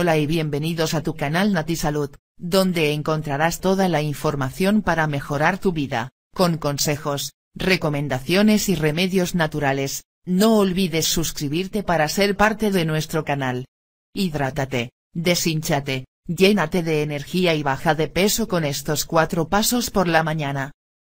Hola y bienvenidos a tu canal NatiSalud, Salud, donde encontrarás toda la información para mejorar tu vida, con consejos, recomendaciones y remedios naturales. No olvides suscribirte para ser parte de nuestro canal. Hidrátate, deshínchate, llénate de energía y baja de peso con estos cuatro pasos por la mañana.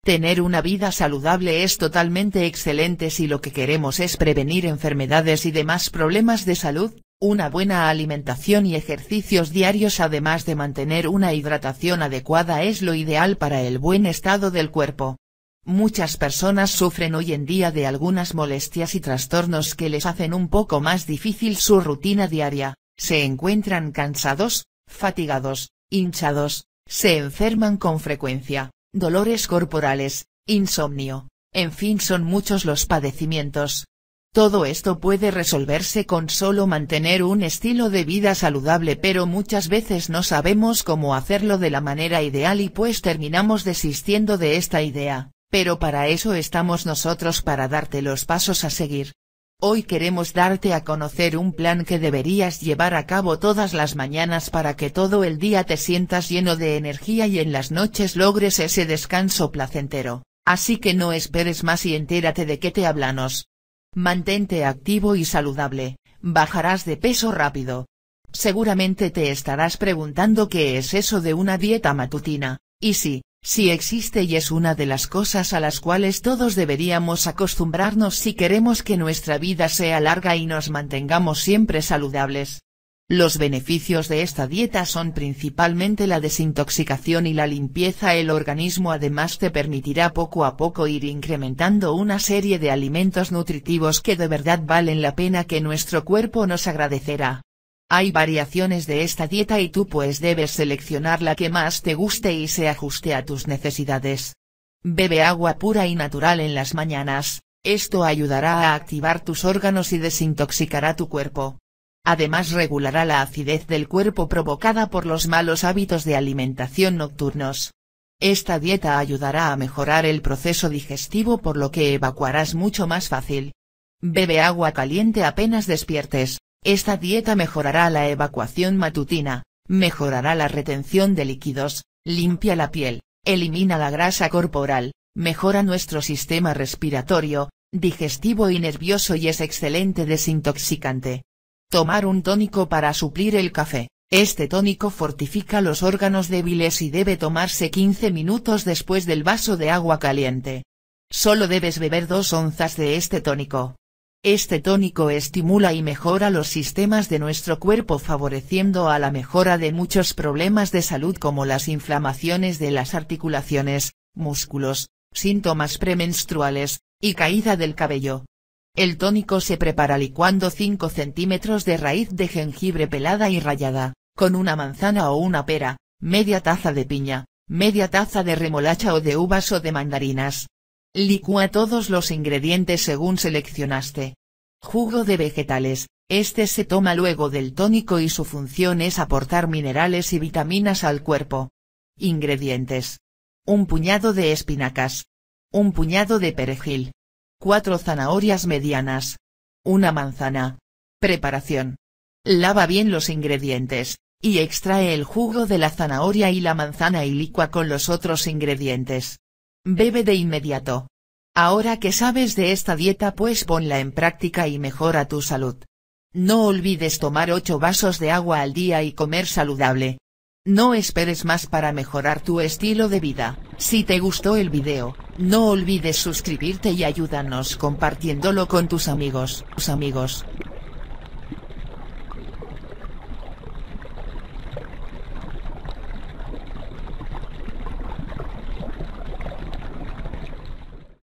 Tener una vida saludable es totalmente excelente si lo que queremos es prevenir enfermedades y demás problemas de salud, una buena alimentación y ejercicios diarios además de mantener una hidratación adecuada es lo ideal para el buen estado del cuerpo. Muchas personas sufren hoy en día de algunas molestias y trastornos que les hacen un poco más difícil su rutina diaria, se encuentran cansados, fatigados, hinchados, se enferman con frecuencia, dolores corporales, insomnio, en fin son muchos los padecimientos, todo esto puede resolverse con solo mantener un estilo de vida saludable pero muchas veces no sabemos cómo hacerlo de la manera ideal y pues terminamos desistiendo de esta idea, pero para eso estamos nosotros para darte los pasos a seguir. Hoy queremos darte a conocer un plan que deberías llevar a cabo todas las mañanas para que todo el día te sientas lleno de energía y en las noches logres ese descanso placentero, así que no esperes más y entérate de qué te hablamos. Mantente activo y saludable, bajarás de peso rápido. Seguramente te estarás preguntando qué es eso de una dieta matutina, y sí, sí existe y es una de las cosas a las cuales todos deberíamos acostumbrarnos si queremos que nuestra vida sea larga y nos mantengamos siempre saludables. Los beneficios de esta dieta son principalmente la desintoxicación y la limpieza el organismo además te permitirá poco a poco ir incrementando una serie de alimentos nutritivos que de verdad valen la pena que nuestro cuerpo nos agradecerá. Hay variaciones de esta dieta y tú pues debes seleccionar la que más te guste y se ajuste a tus necesidades. Bebe agua pura y natural en las mañanas, esto ayudará a activar tus órganos y desintoxicará tu cuerpo. Además regulará la acidez del cuerpo provocada por los malos hábitos de alimentación nocturnos. Esta dieta ayudará a mejorar el proceso digestivo por lo que evacuarás mucho más fácil. Bebe agua caliente apenas despiertes, esta dieta mejorará la evacuación matutina, mejorará la retención de líquidos, limpia la piel, elimina la grasa corporal, mejora nuestro sistema respiratorio, digestivo y nervioso y es excelente desintoxicante. Tomar un tónico para suplir el café. Este tónico fortifica los órganos débiles y debe tomarse 15 minutos después del vaso de agua caliente. Solo debes beber dos onzas de este tónico. Este tónico estimula y mejora los sistemas de nuestro cuerpo favoreciendo a la mejora de muchos problemas de salud como las inflamaciones de las articulaciones, músculos, síntomas premenstruales, y caída del cabello. El tónico se prepara licuando 5 centímetros de raíz de jengibre pelada y rallada, con una manzana o una pera, media taza de piña, media taza de remolacha o de uvas o de mandarinas. Licúa todos los ingredientes según seleccionaste. Jugo de vegetales, este se toma luego del tónico y su función es aportar minerales y vitaminas al cuerpo. Ingredientes. Un puñado de espinacas. Un puñado de perejil. 4 zanahorias medianas. Una manzana. Preparación. Lava bien los ingredientes, y extrae el jugo de la zanahoria y la manzana y licua con los otros ingredientes. Bebe de inmediato. Ahora que sabes de esta dieta pues ponla en práctica y mejora tu salud. No olvides tomar 8 vasos de agua al día y comer saludable. No esperes más para mejorar tu estilo de vida. Si te gustó el video, no olvides suscribirte y ayúdanos compartiéndolo con tus amigos, tus amigos.